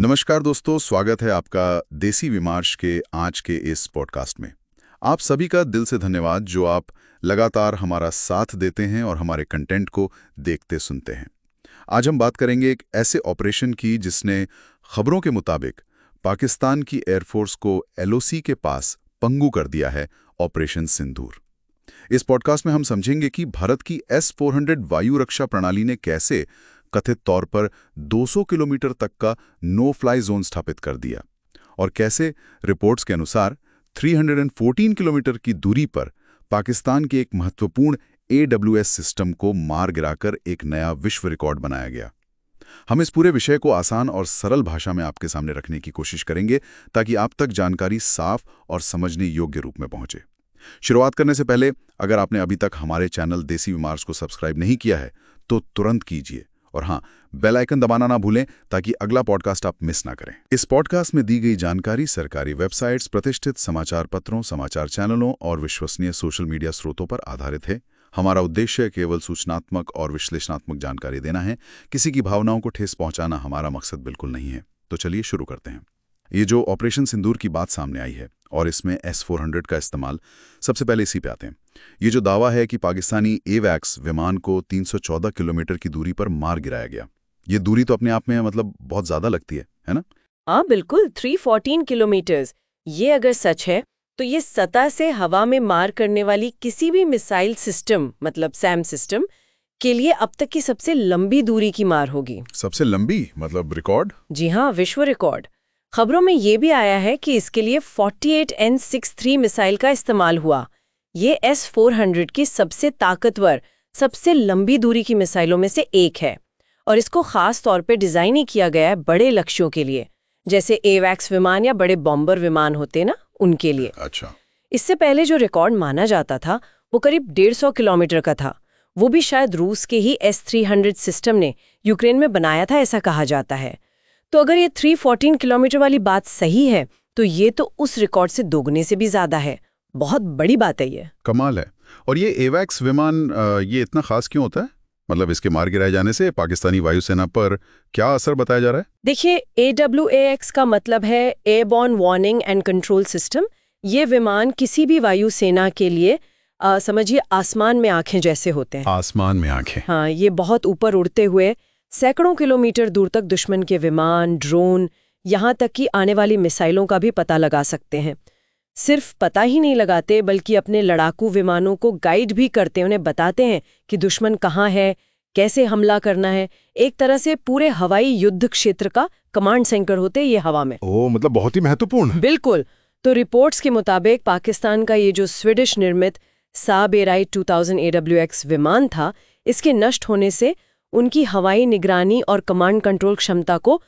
नमस्कार दोस्तों स्वागत है आपका देसी विमर्श के आज के इस पॉडकास्ट में आप सभी का दिल से धन्यवाद जो आप लगातार हमारा साथ देते हैं और हमारे कंटेंट को देखते सुनते हैं आज हम बात करेंगे एक ऐसे ऑपरेशन की जिसने खबरों के मुताबिक पाकिस्तान की एयरफोर्स को एलओसी के पास पंगू कर दिया है ऑपरेशन सिंदूर इस पॉडकास्ट में हम समझेंगे कि भारत की एस फोर वायु रक्षा प्रणाली ने कैसे कथित तौर पर 200 किलोमीटर तक का नो फ्लाई जोन स्थापित कर दिया और कैसे रिपोर्ट्स के अनुसार 314 किलोमीटर की दूरी पर पाकिस्तान के एक महत्वपूर्ण ए सिस्टम को मार गिराकर एक नया विश्व रिकॉर्ड बनाया गया हम इस पूरे विषय को आसान और सरल भाषा में आपके सामने रखने की कोशिश करेंगे ताकि आप तक जानकारी साफ और समझने योग्य रूप में पहुंचे शुरुआत करने से पहले अगर आपने अभी तक हमारे चैनल देसी बीमार्स को सब्सक्राइब नहीं किया है तो तुरंत कीजिए और हाँ बेल आइकन दबाना ना भूलें ताकि अगला पॉडकास्ट आप मिस ना करें इस पॉडकास्ट में दी गई जानकारी सरकारी वेबसाइट्स प्रतिष्ठित समाचार पत्रों समाचार चैनलों और विश्वसनीय सोशल मीडिया स्रोतों पर आधारित है हमारा उद्देश्य केवल सूचनात्मक और विश्लेषणात्मक जानकारी देना है किसी की भावनाओं को ठेस पहुंचाना हमारा मकसद बिल्कुल नहीं है तो चलिए शुरू करते हैं ये जो ऑपरेशन सिंदूर की बात सामने आई है और इसमें एस फोर हंड्रेड का इस्तेमाल सबसे पहले इसी पे आते हैं ये जो दावा है कि पाकिस्तानी एवैक्स विमान को 314 किलोमीटर की दूरी पर मार गिराया गया ये दूरी तो अपने आप में मतलब बहुत ज़्यादा लगती है है ना हाँ बिल्कुल 314 किलोमीटर ये अगर सच है तो ये सतह से हवा में मार करने वाली किसी भी मिसाइल सिस्टम मतलब सैम सिस्टम के लिए अब तक की सबसे लंबी दूरी की मार होगी सबसे लंबी मतलब रिकॉर्ड जी हाँ विश्व रिकॉर्ड खबरों में ये भी आया है कि इसके लिए 48N63 मिसाइल का इस्तेमाल हुआ ये S400 की सबसे ताकतवर सबसे लंबी दूरी की मिसाइलों में से एक है और इसको खास तौर पर डिज़ाइन ही किया गया है बड़े लक्ष्यों के लिए जैसे एवैक्स विमान या बड़े बॉम्बर विमान होते ना उनके लिए अच्छा इससे पहले जो रिकॉर्ड माना जाता था वो करीब 150 किलोमीटर का था वो भी शायद रूस के ही एस हंड्रेड सिस्टम ने यूक्रेन में बनाया था ऐसा कहा जाता है तो अगर ये 314 किलोमीटर वाली बात सही है तो ये तो उस रिकॉर्ड से दोगुने से भी ज्यादा है बहुत बड़ी बात है ये कमाल है और ये एवैक्स विमान ये इतना खास क्यों होता है मतलब इसके मार गिराए जाने से पाकिस्तानी वायुसेना पर क्या असर बताया जा रहा है देखिए एक्स का मतलब है airborne warning and control system ये विमान किसी भी वायुसेना के लिए समझिए आसमान में आंखें जैसे होते हैं आसमान में आंखें हाँ ये बहुत ऊपर उड़ते हुए सैकड़ों किलोमीटर दूर तक दुश्मन के विमान ड्रोन यहाँ तक कि आने वाली मिसाइलों का भी पता लगा सकते हैं सिर्फ पता ही नहीं लगाते बल्कि अपने लड़ाकू विमानों को गाइड भी करते उन्हें बताते हैं कि दुश्मन कहाँ है कैसे हमला करना है एक तरह से पूरे हवाई युद्ध क्षेत्र का कमांड सेंटर होते ये हवा में ओ, मतलब बहुत ही महत्वपूर्ण बिल्कुल तो रिपोर्ट्स के मुताबिक पाकिस्तान का ये जो स्वीडिश निर्मित साब एराई टू थाउजेंड विमान था इसके नष्ट होने से उनकी हवाई निगरानी और कमांड कंट्रोल क्षमता को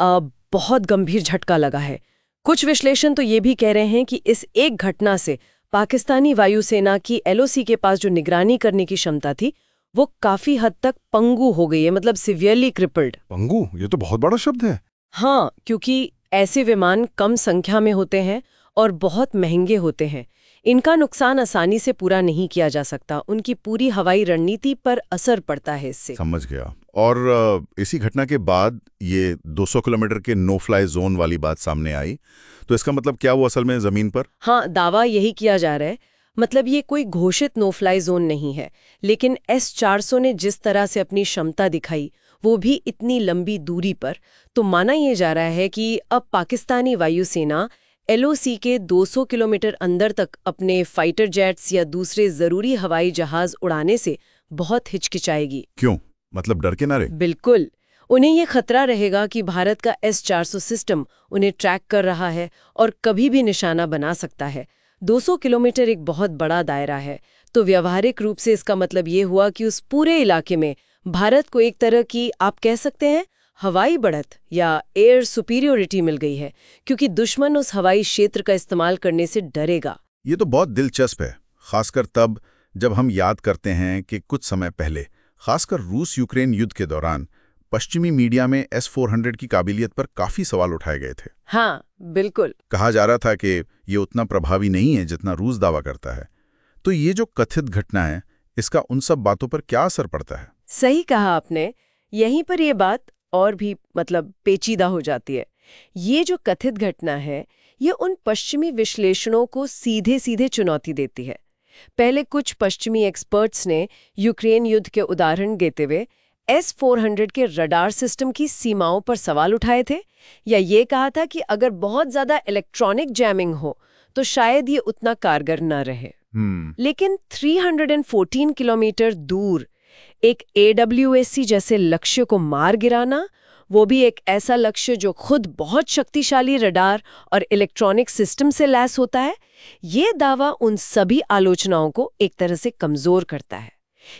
आ, बहुत गंभीर झटका लगा है कुछ विश्लेषण तो ये भी कह रहे हैं कि इस एक घटना से पाकिस्तानी वायुसेना की एलओसी के पास जो निगरानी करने की क्षमता थी वो काफी हद तक पंगु हो गई है मतलब सिवियरली क्रिपल्ड पंगु ये तो बहुत बड़ा शब्द है हाँ क्योंकि ऐसे विमान कम संख्या में होते हैं और बहुत महंगे होते हैं इनका नुकसान आसानी से पूरा नहीं किया जा सकता उनकी पूरी हवाई रणनीति पर असर पड़ता है इससे समझ गया और इसी घटना के बाद ये 200 किलोमीटर के नो फ्लाई जोन वाली बात सामने आई तो इसका मतलब क्या हुआ असल में जमीन पर हाँ दावा यही किया जा रहा है मतलब ये कोई घोषित नो फ्लाई जोन नहीं है लेकिन एस चार ने जिस तरह से अपनी क्षमता दिखाई वो भी इतनी लंबी दूरी पर तो माना यह जा रहा है कि अब पाकिस्तानी वायुसेना एलओसी के 200 किलोमीटर अंदर तक अपने फाइटर जेट्स या दूसरे जरूरी हवाई जहाज उड़ाने से बहुत हिचकिचाएगी क्यों मतलब डर के रहे बिल्कुल उन्हें ये खतरा रहेगा कि भारत का एस चार सिस्टम उन्हें ट्रैक कर रहा है और कभी भी निशाना बना सकता है 200 किलोमीटर एक बहुत बड़ा दायरा है तो व्यवहारिक रूप से इसका मतलब ये हुआ कि उस पूरे इलाके में भारत को एक तरह की आप कह सकते हैं हवाई बढ़त या एयर सुपीरियोरिटी मिल गई है क्योंकि दुश्मन उस हवाई क्षेत्र का इस्तेमाल करने से डरेगा ये तो बहुत दिलचस्प है खासकर तब जब हम याद करते हैं कि कुछ समय पहले खासकर रूस यूक्रेन युद्ध के दौरान पश्चिमी मीडिया में एस 400 की काबिलियत पर काफी सवाल उठाए गए थे हाँ बिल्कुल कहा जा रहा था कि ये उतना प्रभावी नहीं है जितना रूस दावा करता है तो ये जो कथित घटना है इसका उन सब बातों पर क्या असर पड़ता है सही कहा आपने यहीं पर यह बात और भी मतलब पेचीदा हो जाती है ये जो कथित घटना है ये उन पश्चिमी विश्लेषणों को सीधे सीधे चुनौती देती है पहले कुछ पश्चिमी एक्सपर्ट्स ने यूक्रेन युद्ध के उदाहरण देते हुए एस फोर के रडार सिस्टम की सीमाओं पर सवाल उठाए थे या ये कहा था कि अगर बहुत ज्यादा इलेक्ट्रॉनिक जैमिंग हो तो शायद ये उतना कारगर न रहे hmm. लेकिन 314 किलोमीटर दूर एक ए जैसे लक्ष्य को मार गिराना वो भी एक ऐसा लक्ष्य जो खुद बहुत शक्तिशाली रडार और इलेक्ट्रॉनिक सिस्टम से लैस होता है ये दावा उन सभी आलोचनाओं को एक तरह से कमजोर करता है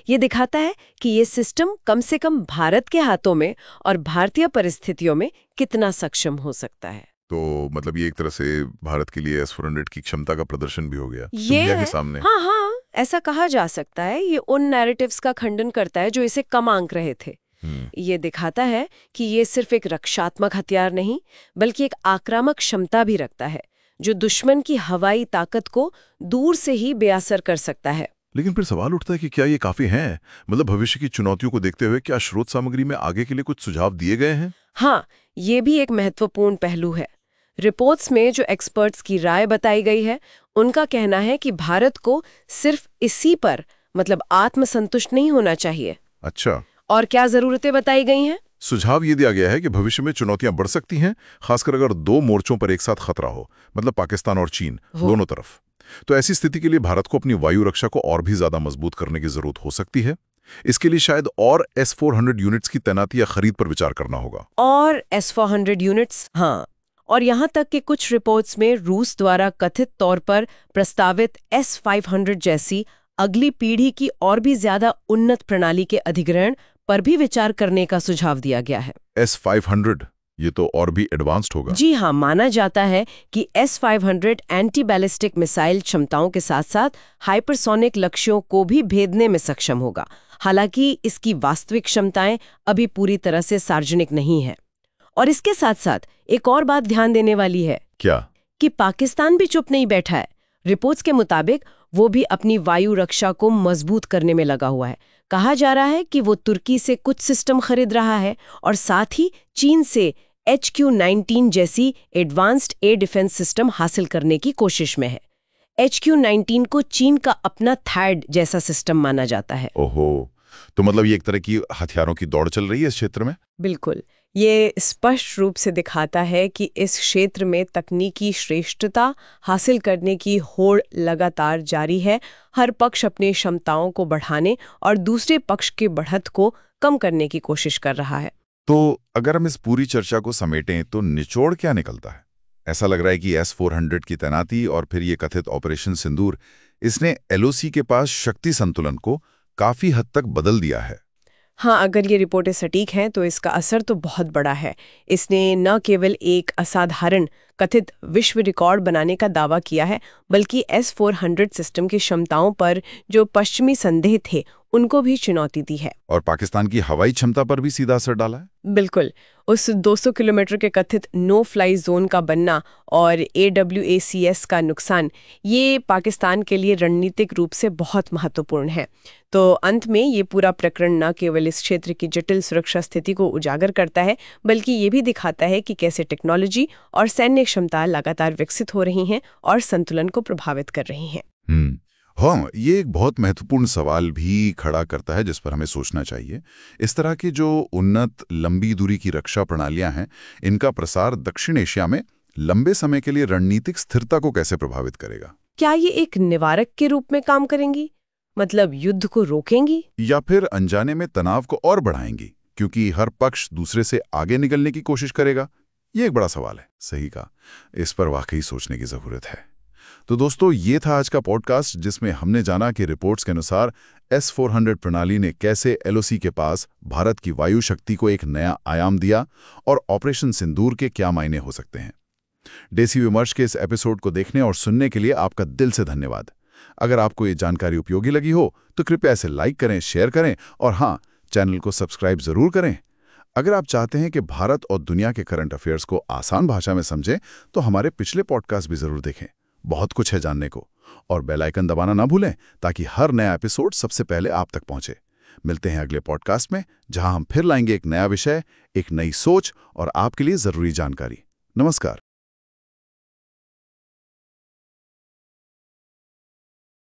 ये दिखाता है कि ये सिस्टम कम से कम भारत के हाथों में और भारतीय परिस्थितियों में कितना सक्षम हो सकता है तो मतलब ये एक तरह से भारत के लिए एस की क्षमता का प्रदर्शन भी हो गया ये के सामने हाँ हाँ ऐसा कहा जा सकता है ये उन नैरेटिव्स का खंडन करता है जो इसे कम आंक रहे थे हम्म। ये दिखाता है कि ये सिर्फ एक रक्षात्मक हथियार नहीं बल्कि एक आक्रामक क्षमता भी रखता है जो दुश्मन की हवाई ताकत को दूर से ही बेअसर कर सकता है लेकिन फिर सवाल उठता है कि क्या ये काफी हैं? मतलब भविष्य की चुनौतियों को देखते हुए क्या स्रोत सामग्री में आगे के लिए कुछ सुझाव दिए गए हैं हाँ ये भी एक महत्वपूर्ण पहलू है रिपोर्ट्स में जो एक्सपर्ट्स की राय बताई गई है उनका कहना है कि भारत को सिर्फ इसी पर मतलब आत्मसंतुष्ट नहीं होना चाहिए अच्छा और क्या जरूरतें बताई गई हैं सुझाव ये दिया गया है कि भविष्य में चुनौतियां बढ़ सकती हैं खासकर अगर दो मोर्चों पर एक साथ खतरा हो मतलब पाकिस्तान और चीन दोनों तरफ तो ऐसी स्थिति के लिए भारत को अपनी वायु रक्षा को और भी ज्यादा मजबूत करने की जरूरत हो सकती है इसके लिए शायद और S-400 यूनिट्स की तैनाती या खरीद पर विचार करना होगा और S-400 यूनिट्स हाँ और यहाँ तक कि कुछ रिपोर्ट्स में रूस द्वारा कथित तौर पर प्रस्तावित एस फाइव जैसी अगली पीढ़ी की और भी ज्यादा उन्नत प्रणाली के अधिग्रहण पर भी विचार करने का सुझाव दिया गया है एस 500 ये तो और भी एडवांस्ड होगा जी हाँ माना जाता है कि S hundred anti ballistic missile क्षमताओं के साथ साथ हाइपरसोनिक लक्ष्यों को भी भेदने में सक्षम होगा हालांकि इसकी वास्तविक क्षमताएं अभी पूरी तरह से सार्वजनिक नहीं है और इसके साथ साथ एक और बात ध्यान देने वाली है क्या कि पाकिस्तान भी चुप नहीं बैठा है रिपोर्ट्स के मुताबिक वो भी अपनी वायु रक्षा को मजबूत करने में लगा हुआ है कहा जा रहा है कि वो तुर्की से कुछ सिस्टम खरीद रहा है और साथ ही चीन से एच क्यू नाइनटीन जैसी एडवांस्ड एयर डिफेंस सिस्टम हासिल करने की कोशिश में है एच क्यू नाइनटीन को चीन का अपना थर्ड जैसा सिस्टम माना जाता है ओहो तो मतलब ये एक तरह की हथियारों की दौड़ चल रही है इस क्षेत्र में बिल्कुल ये स्पष्ट रूप से दिखाता है कि इस क्षेत्र में तकनीकी श्रेष्ठता हासिल करने की होड़ लगातार जारी है हर पक्ष अपनी क्षमताओं को बढ़ाने और दूसरे पक्ष की बढ़त को कम करने की कोशिश कर रहा है तो अगर हम इस पूरी चर्चा को समेटें तो निचोड़ क्या निकलता है ऐसा लग रहा है कि एस फोर की तैनाती और फिर ये कथित ऑपरेशन सिंदूर इसने एलओसी के पास शक्ति संतुलन को काफी हद तक बदल दिया है हाँ अगर ये रिपोर्टें सटीक हैं तो इसका असर तो बहुत बड़ा है इसने न केवल एक असाधारण कथित विश्व रिकॉर्ड बनाने का दावा किया है बल्कि एस 400 सिस्टम की क्षमताओं पर जो पश्चिमी संदेह थे उनको भी चुनौती दी है और पाकिस्तान की हवाई क्षमता पर भी सीधा असर डाला है बिल्कुल उस 200 किलोमीटर के कथित नो फ्लाई जोन का बनना और ए का नुकसान ये पाकिस्तान के लिए रणनीतिक रूप से बहुत महत्वपूर्ण है तो अंत में ये पूरा प्रकरण न केवल इस क्षेत्र की जटिल सुरक्षा स्थिति को उजागर करता है बल्कि ये भी दिखाता है कि कैसे टेक्नोलॉजी और सैन्य क्षमता लगातार विकसित हो रही हैं और संतुलन को प्रभावित कर रही हैं हम्म। हाँ ये एक बहुत महत्वपूर्ण सवाल भी खड़ा करता है जिस पर हमें सोचना चाहिए इस तरह की जो उन्नत लंबी दूरी की रक्षा प्रणालियां हैं इनका प्रसार दक्षिण एशिया में लंबे समय के लिए रणनीतिक स्थिरता को कैसे प्रभावित करेगा क्या ये एक निवारक के रूप में काम करेंगी मतलब युद्ध को रोकेंगी या फिर अनजाने में तनाव को और बढ़ाएंगी क्योंकि हर पक्ष दूसरे से आगे निकलने की कोशिश करेगा ये एक बड़ा सवाल है सही कहा इस पर वाकई सोचने की जरूरत है तो दोस्तों ये था आज का पॉडकास्ट जिसमें हमने जाना कि रिपोर्ट्स के अनुसार एस फोर प्रणाली ने कैसे एलओसी के पास भारत की वायु शक्ति को एक नया आयाम दिया और ऑपरेशन सिंदूर के क्या मायने हो सकते हैं डेसी विमर्श के इस एपिसोड को देखने और सुनने के लिए आपका दिल से धन्यवाद अगर आपको ये जानकारी उपयोगी लगी हो तो कृपया इसे लाइक करें शेयर करें और हाँ चैनल को सब्सक्राइब जरूर करें अगर आप चाहते हैं कि भारत और दुनिया के करंट अफेयर्स को आसान भाषा में समझें तो हमारे पिछले पॉडकास्ट भी जरूर देखें बहुत कुछ है जानने को और बेल आइकन दबाना ना भूलें ताकि हर नया एपिसोड सबसे पहले आप तक पहुंचे मिलते हैं अगले पॉडकास्ट में जहां हम फिर लाएंगे एक नया विषय एक नई सोच और आपके लिए ज़रूरी जानकारी नमस्कार